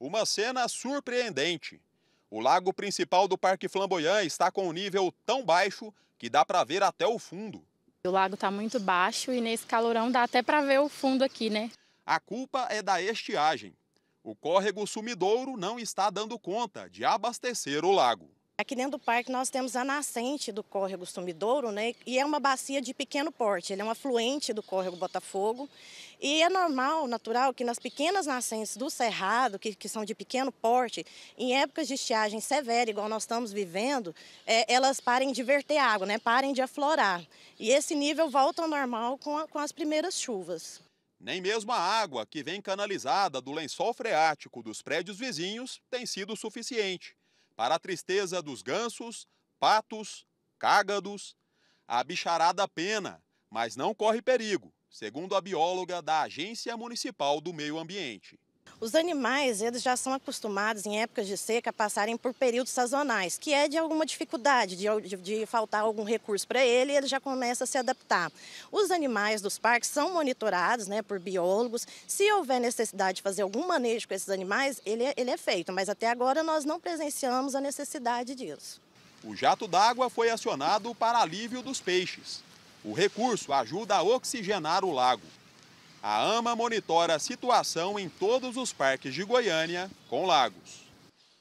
Uma cena surpreendente. O lago principal do Parque Flamboyant está com um nível tão baixo que dá para ver até o fundo. O lago está muito baixo e nesse calorão dá até para ver o fundo aqui, né? A culpa é da estiagem. O córrego sumidouro não está dando conta de abastecer o lago. Aqui dentro do parque nós temos a nascente do córrego Sumidouro, né? E é uma bacia de pequeno porte, ele é um afluente do córrego Botafogo. E é normal, natural, que nas pequenas nascentes do Cerrado, que, que são de pequeno porte, em épocas de estiagem severa, igual nós estamos vivendo, é, elas parem de verter água, né? Parem de aflorar. E esse nível volta ao normal com, a, com as primeiras chuvas. Nem mesmo a água que vem canalizada do lençol freático dos prédios vizinhos tem sido suficiente para a tristeza dos gansos, patos, cágados, a bicharada pena, mas não corre perigo, segundo a bióloga da Agência Municipal do Meio Ambiente. Os animais, eles já são acostumados em épocas de seca a passarem por períodos sazonais, que é de alguma dificuldade, de, de, de faltar algum recurso para ele, ele já começa a se adaptar. Os animais dos parques são monitorados né, por biólogos. Se houver necessidade de fazer algum manejo com esses animais, ele, é, ele é feito, mas até agora nós não presenciamos a necessidade disso. O jato d'água foi acionado para alívio dos peixes. O recurso ajuda a oxigenar o lago. A AMA monitora a situação em todos os parques de Goiânia com lagos.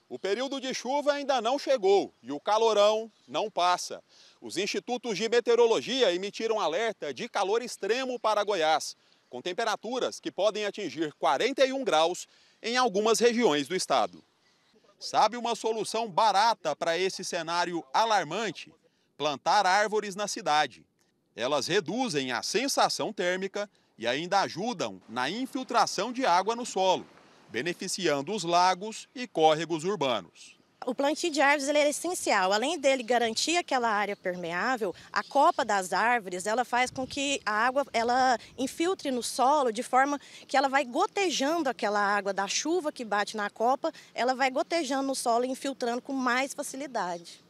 O período de chuva ainda não chegou e o calorão não passa. Os institutos de meteorologia emitiram alerta de calor extremo para Goiás, com temperaturas que podem atingir 41 graus em algumas regiões do estado. Sabe uma solução barata para esse cenário alarmante? Plantar árvores na cidade. Elas reduzem a sensação térmica e ainda ajudam na infiltração de água no solo, beneficiando os lagos e córregos urbanos. O plantio de árvores é essencial. Além dele garantir aquela área permeável, a copa das árvores ela faz com que a água ela infiltre no solo de forma que ela vai gotejando aquela água da chuva que bate na copa, ela vai gotejando no solo e infiltrando com mais facilidade.